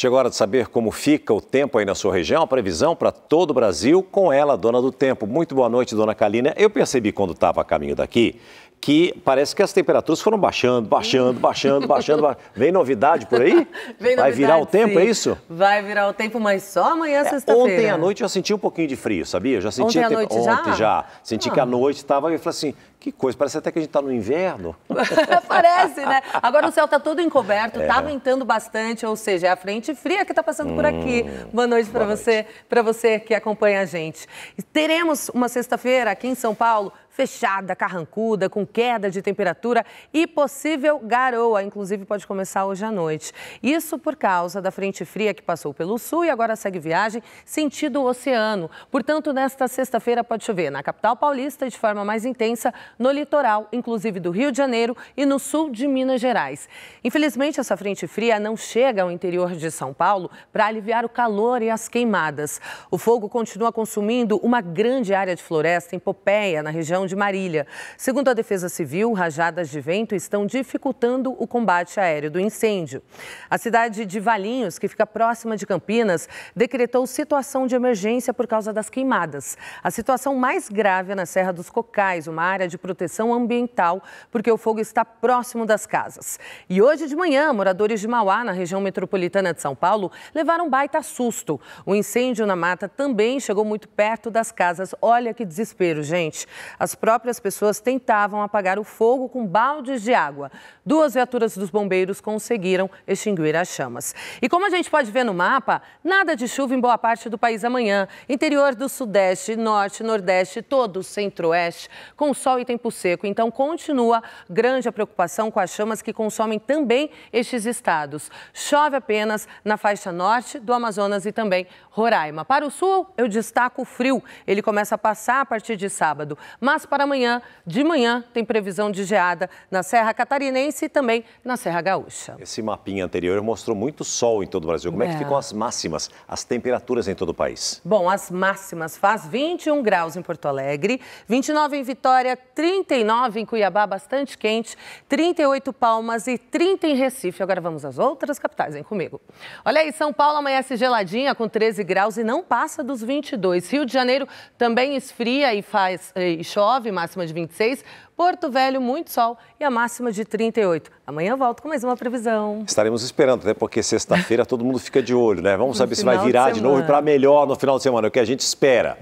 Chegou a hora de saber como fica o tempo aí na sua região, a previsão para todo o Brasil, com ela, dona do tempo. Muito boa noite, dona Kalina. Eu percebi quando estava a caminho daqui que parece que as temperaturas foram baixando, baixando, hum. baixando, baixando. baixando. Vem novidade por aí? Vem novidade, Vai virar o tempo, sim. é isso? Vai virar o tempo, mas só amanhã, é, sexta-feira. Ontem à noite eu senti um pouquinho de frio, sabia? Já senti ontem, temp... noite já? ontem já? Senti ah. que a noite estava. Eu falei assim, que coisa, parece até que a gente está no inverno. parece, né? Agora o céu está todo encoberto, está é. Tá ventando bastante, ou seja, é a frente fria que está passando hum, por aqui. Hum, boa noite para você, para você que acompanha a gente. Teremos uma sexta-feira aqui em São Paulo fechada, carrancuda, com queda de temperatura e possível garoa, inclusive pode começar hoje à noite. Isso por causa da frente fria que passou pelo sul e agora segue viagem sentido oceano. Portanto, nesta sexta-feira pode chover na capital paulista de forma mais intensa, no litoral, inclusive do Rio de Janeiro e no sul de Minas Gerais. Infelizmente, essa frente fria não chega ao interior de São Paulo para aliviar o calor e as queimadas. O fogo continua consumindo uma grande área de floresta em Popeia, na região região de Marília. Segundo a Defesa Civil, rajadas de vento estão dificultando o combate aéreo do incêndio. A cidade de Valinhos, que fica próxima de Campinas, decretou situação de emergência por causa das queimadas. A situação mais grave é na Serra dos Cocais, uma área de proteção ambiental, porque o fogo está próximo das casas. E hoje de manhã, moradores de Mauá, na região metropolitana de São Paulo, levaram baita susto. O incêndio na mata também chegou muito perto das casas. Olha que desespero, gente. As as próprias pessoas tentavam apagar o fogo com baldes de água. Duas viaturas dos bombeiros conseguiram extinguir as chamas. E como a gente pode ver no mapa, nada de chuva em boa parte do país amanhã. Interior do Sudeste, Norte, Nordeste, todo o Centro-Oeste, com sol e tempo seco. Então continua grande a preocupação com as chamas que consomem também estes estados. Chove apenas na faixa norte do Amazonas e também Roraima. Para o sul, eu destaco o frio. Ele começa a passar a partir de sábado, mas mas para amanhã, de manhã, tem previsão de geada na Serra Catarinense e também na Serra Gaúcha. Esse mapinha anterior mostrou muito sol em todo o Brasil. Como é, é que ficam as máximas, as temperaturas em todo o país? Bom, as máximas faz 21 graus em Porto Alegre, 29 em Vitória, 39 em Cuiabá, bastante quente, 38 Palmas e 30 em Recife. Agora vamos às outras capitais, vem comigo. Olha aí, São Paulo amanhece geladinha com 13 graus e não passa dos 22. Rio de Janeiro também esfria e faz e chove. 29, máxima de 26. Porto Velho, muito sol e a máxima de 38. Amanhã eu volto com mais uma previsão. Estaremos esperando, até né? porque sexta-feira todo mundo fica de olho, né? Vamos no saber se vai virar de, de novo e para melhor no final de semana, o que a gente espera.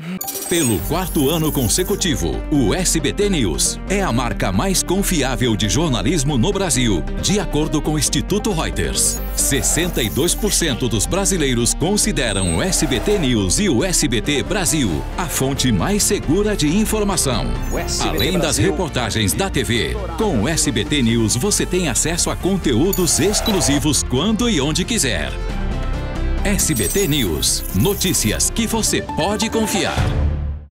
Pelo quarto ano consecutivo, o SBT News é a marca mais confiável de jornalismo no Brasil, de acordo com o Instituto Reuters. 62% dos brasileiros consideram o SBT News e o SBT Brasil a fonte mais segura de informação. Além Brasil. das reportagens imagens da TV. Com o SBT News você tem acesso a conteúdos exclusivos quando e onde quiser. SBT News. Notícias que você pode confiar.